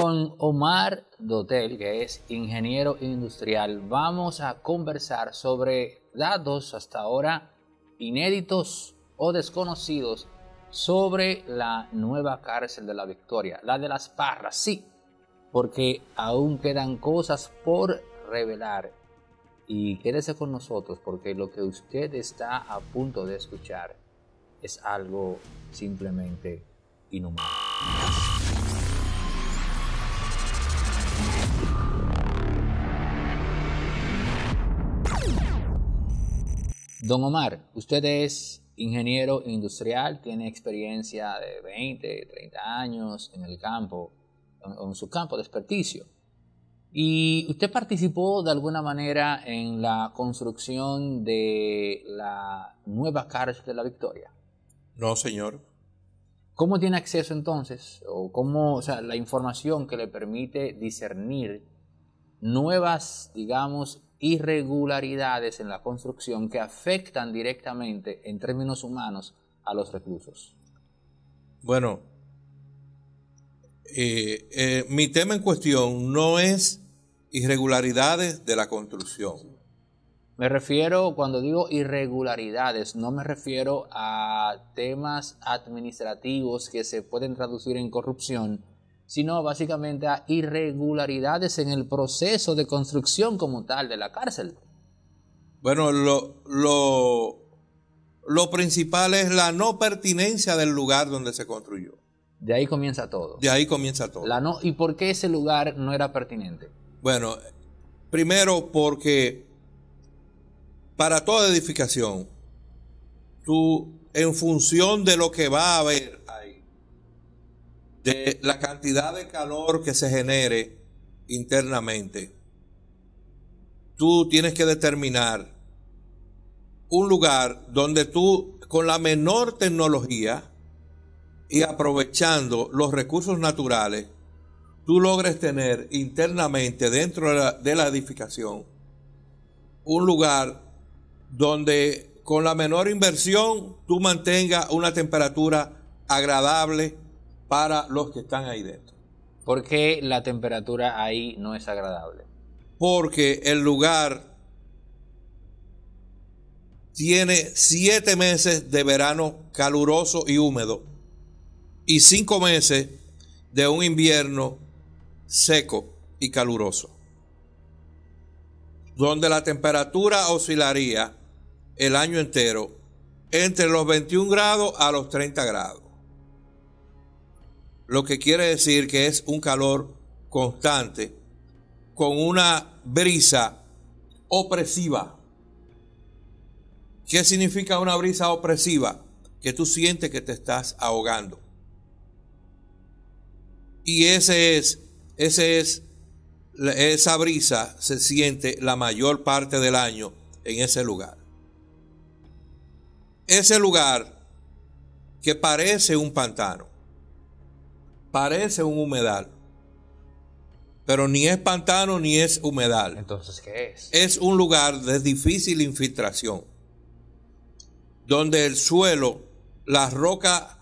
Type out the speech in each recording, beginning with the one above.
con Omar Dotel, que es ingeniero industrial. Vamos a conversar sobre datos hasta ahora inéditos o desconocidos sobre la nueva cárcel de la Victoria, la de las Parras, sí, porque aún quedan cosas por revelar. Y quédese con nosotros porque lo que usted está a punto de escuchar es algo simplemente inhumano. Don Omar, usted es ingeniero industrial, tiene experiencia de 20, 30 años en el campo, en, su campo de experticio. Y usted participó de alguna manera en la construcción de la nueva cárcel de la Victoria. No, señor. ¿Cómo tiene acceso entonces? O cómo, o sea, la información que le permite discernir nuevas, digamos, irregularidades en la construcción que afectan directamente en términos humanos a los reclusos? Bueno, eh, eh, mi tema en cuestión no es irregularidades de la construcción. Me refiero, cuando digo irregularidades, no me refiero a temas administrativos que se pueden traducir en corrupción, sino básicamente a irregularidades en el proceso de construcción como tal de la cárcel. Bueno, lo, lo, principal es la no pertinencia del lugar donde se construyó. De ahí comienza todo. De ahí comienza todo. La no, ¿Y por qué ese lugar no era pertinente? Bueno, primero porque para toda edificación, tú en función de lo que va a haber de la cantidad de calor que se genere internamente. Tú tienes que determinar un lugar donde tú con la menor tecnología y aprovechando los recursos naturales, tú logres tener internamente dentro de la, de la edificación un lugar donde con la menor inversión tú mantengas una temperatura agradable para los que están ahí dentro. ¿Por qué la temperatura ahí no es agradable? Porque el lugar tiene siete meses de verano caluroso y húmedo y cinco meses de un invierno seco y caluroso, donde la temperatura oscilaría el año entero entre los 21 grados a los 30 grados lo que quiere decir que es un calor constante con una brisa opresiva. ¿Qué significa una brisa opresiva? Que tú sientes que te estás ahogando. Y ese es, ese es, esa brisa se siente la mayor parte del año en ese lugar. Ese lugar que parece un pantano parece un humedal. Pero ni es pantano ni es humedal. Entonces, ¿qué es? Es un lugar de difícil infiltración, donde el suelo, la roca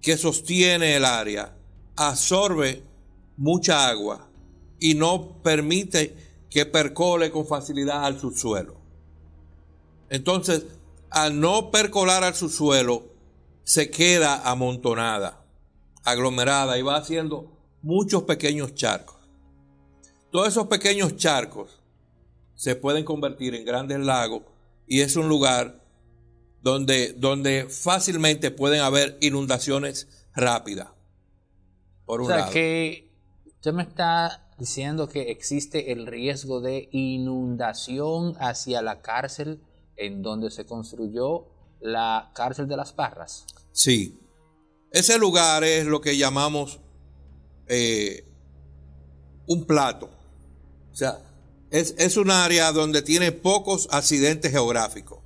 que sostiene el área, absorbe mucha agua y no permite que percole con facilidad al subsuelo. Entonces, al no percolar al subsuelo, se queda amontonada, aglomerada y va haciendo muchos pequeños charcos. Todos esos pequeños charcos se pueden convertir en grandes lagos y es un lugar donde, donde fácilmente pueden haber inundaciones rápidas. Por un o sea que usted me está diciendo que existe el riesgo de inundación hacia la cárcel en donde se construyó la cárcel de las Parras. Sí. Ese lugar es lo que llamamos eh, un plato. O sea, es, un área donde tiene pocos accidentes geográficos.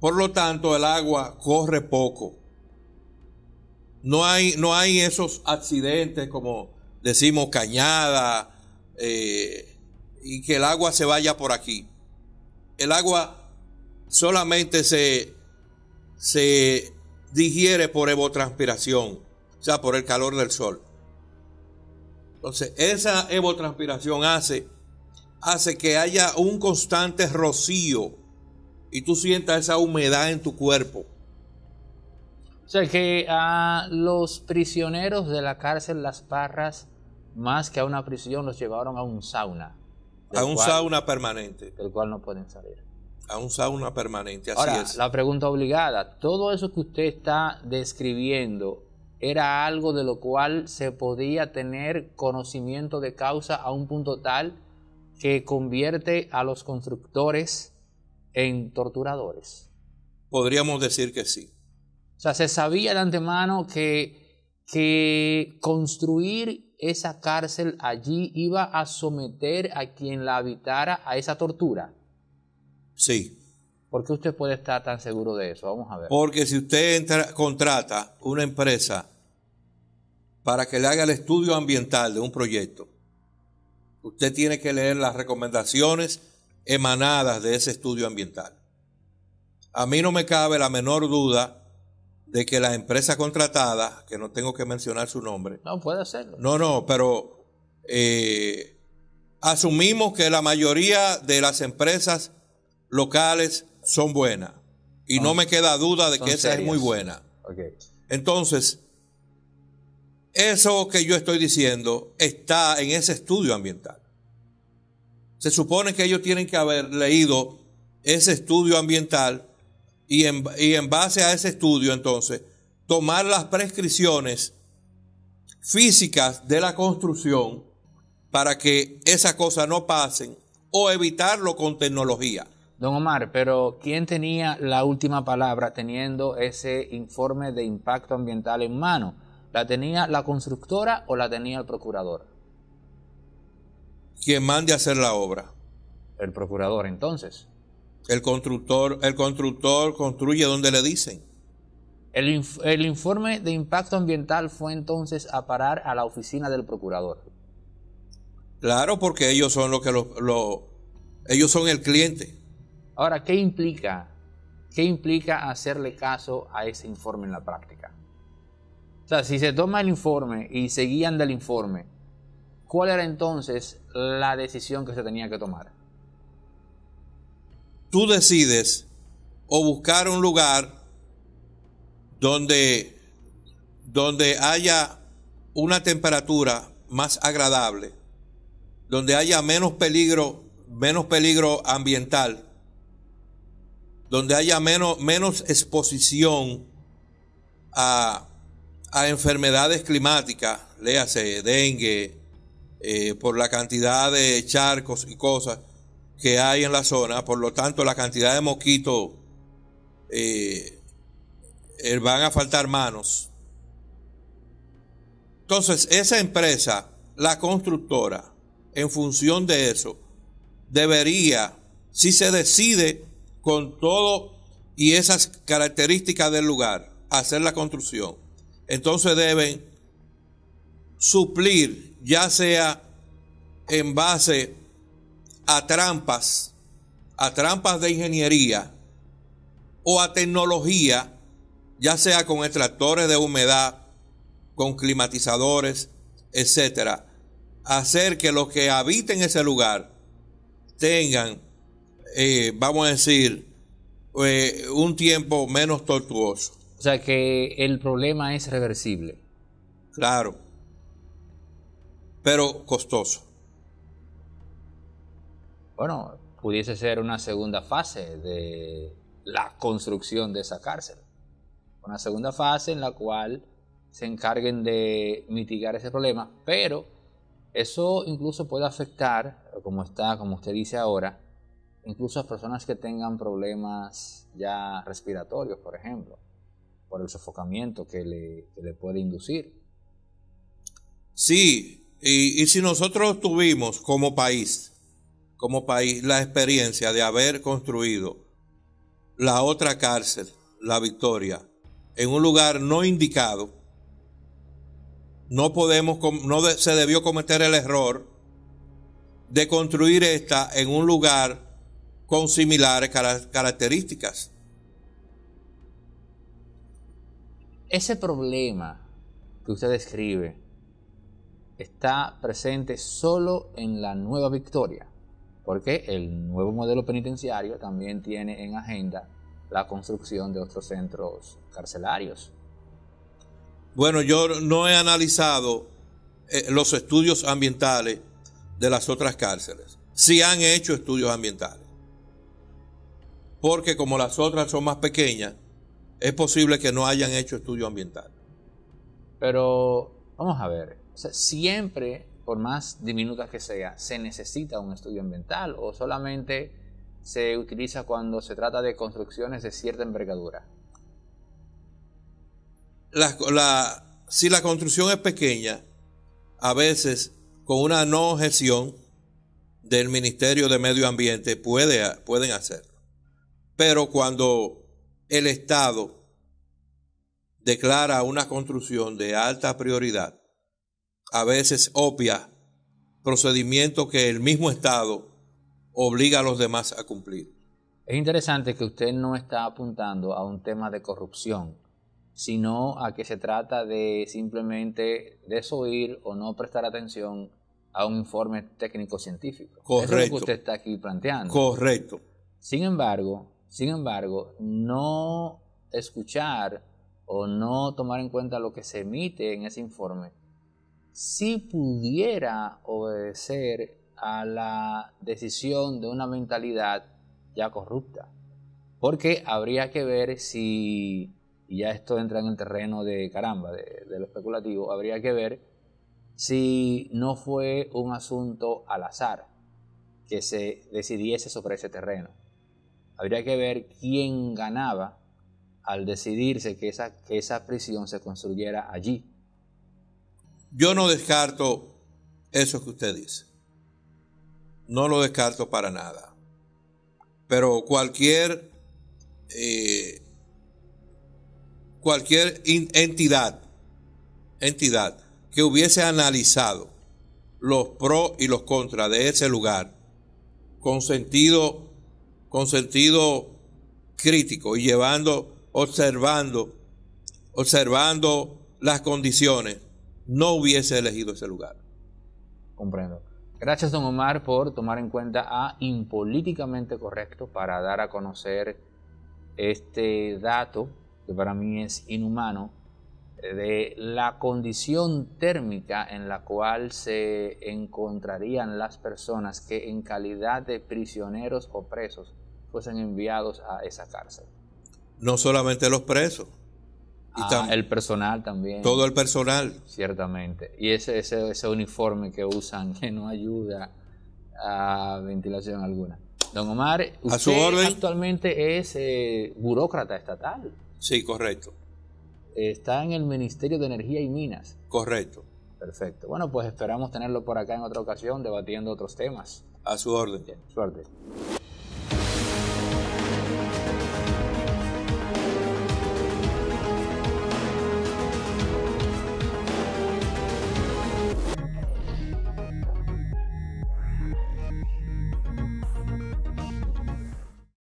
Por lo tanto, el agua corre poco. No hay, no hay esos accidentes como decimos cañada eh, y que el agua se vaya por aquí. El agua solamente se, se digiere por evotranspiración, o sea, por el calor del sol. Entonces, esa evotranspiración hace, hace que haya un constante rocío y tú sientas esa humedad en tu cuerpo. O sea, que a los prisioneros de la cárcel Las Parras, más que a una prisión, los llevaron a un sauna. A un sauna permanente. Del cual no pueden salir a un sauna permanente. Así Ahora, La pregunta obligada, todo eso que usted está describiendo era algo de lo cual se podía tener conocimiento de causa a un punto tal que convierte a los constructores en torturadores. Podríamos decir que sí. O sea, se sabía de antemano que, que construir esa cárcel allí iba a someter a quien la habitara a esa tortura. Sí. ¿Por qué usted puede estar tan seguro de eso? Vamos a ver. Porque si usted contrata una empresa para que le haga el estudio ambiental de un proyecto, usted tiene que leer las recomendaciones emanadas de ese estudio ambiental. A mí no me cabe la menor duda de que la empresa contratada, que no tengo que mencionar su nombre. No, puede hacerlo. No, no, pero eh, asumimos que la mayoría de las empresas locales son buenas. Y no me queda duda de que esa es muy buena. Entonces, eso que yo estoy diciendo está en ese estudio ambiental. Se supone que ellos tienen que haber leído ese estudio ambiental y en, y en base a ese estudio entonces tomar las prescripciones físicas de la construcción para que esa cosa no pasen o evitarlo con tecnología. Don Omar, pero ¿quién tenía la última palabra teniendo ese informe de impacto ambiental en mano? ¿La tenía la constructora o la tenía el procurador? Quien mande a hacer la obra. El procurador, entonces. El constructor, el constructor construye donde le dicen. El, informe de impacto ambiental fue entonces a parar a la oficina del procurador. Claro, porque ellos son los que lo ellos son el cliente. Ahora, ¿qué implica? implica hacerle caso a ese informe en la práctica? O sea, si se toma el informe y se guían del informe, ¿cuál era entonces la decisión que se tenía que tomar? Tú decides o buscar un lugar donde, donde haya una temperatura más agradable, donde haya menos peligro, menos peligro ambiental donde haya menos, menos exposición a, enfermedades climáticas, léase dengue, eh, por la cantidad de charcos y cosas que hay en la zona, por lo tanto la cantidad de mosquitos eh, eh, van a faltar manos. Entonces, esa empresa, la constructora, en función de eso, debería, si se decide con todo y esas características del lugar, hacer la construcción. Entonces deben suplir, ya sea en base a trampas, a trampas de ingeniería o a tecnología, ya sea con extractores de humedad, con climatizadores, etcétera, hacer que los que habiten ese lugar tengan eh, vamos a decir, eh, un tiempo menos tortuoso. O sea que el problema es reversible. Claro, pero costoso. Bueno, pudiese ser una segunda fase de la construcción de esa cárcel. Una segunda fase en la cual se encarguen de mitigar ese problema, pero eso incluso puede afectar, como está, como usted dice ahora, incluso a personas que tengan problemas ya respiratorios, por ejemplo, por el sofocamiento que le, le puede inducir. Sí, y, y, si nosotros tuvimos como país, como país, la experiencia de haber construido la otra cárcel, la Victoria, en un lugar no indicado, no podemos, no se debió cometer el error de construir esta en un lugar con similares características. Ese problema que usted describe está presente solo en la nueva victoria, porque el nuevo modelo penitenciario también tiene en agenda la construcción de otros centros carcelarios. Bueno, yo no he analizado eh, los estudios ambientales de las otras cárceles. Si han hecho estudios ambientales porque como las otras son más pequeñas, es posible que no hayan hecho estudio ambiental. Pero vamos a ver, siempre, por más diminuta que sea, se necesita un estudio ambiental o solamente se utiliza cuando se trata de construcciones de cierta envergadura. si la construcción es pequeña, a veces con una no objeción del Ministerio de Medio Ambiente puede, pueden hacer. Pero cuando el Estado declara una construcción de alta prioridad, a veces obvia procedimientos que el mismo Estado obliga a los demás a cumplir. Es interesante que usted no está apuntando a un tema de corrupción, sino a que se trata de simplemente desoír o no prestar atención a un informe técnico científico. Correcto. es lo que usted está aquí planteando. Correcto. Sin embargo, sin embargo, no escuchar o no tomar en cuenta lo que se emite en ese informe, si pudiera obedecer a la decisión de una mentalidad ya corrupta. Porque habría que ver si, y ya esto entra en el terreno de caramba, de lo especulativo, habría que ver si no fue un asunto al azar que se decidiese sobre ese terreno Habría que ver quién ganaba al decidirse que esa, esa prisión se construyera allí. Yo no descarto eso que usted dice. No lo descarto para nada. Pero cualquier, eh, cualquier entidad, entidad que hubiese analizado los pros y los contras de ese lugar con sentido con sentido crítico y llevando, observando, observando las condiciones, no hubiese elegido ese lugar. Comprendo. Gracias, don Omar, por tomar en cuenta a Impolíticamente Correcto para dar a conocer este dato que para mí es inhumano de la condición térmica en la cual se encontrarían las personas que en calidad de prisioneros o presos fuesen enviados a esa cárcel. No solamente los presos. Ah, el personal también. Todo el personal. Ciertamente. Y ese, ese, uniforme que usan que no ayuda a ventilación alguna. Don Omar, usted actualmente es eh, burócrata estatal. Sí, correcto está en el Ministerio de Energía y Minas. Correcto. Perfecto. Bueno, pues esperamos tenerlo por acá en otra ocasión debatiendo otros temas. A su orden. Bien, suerte.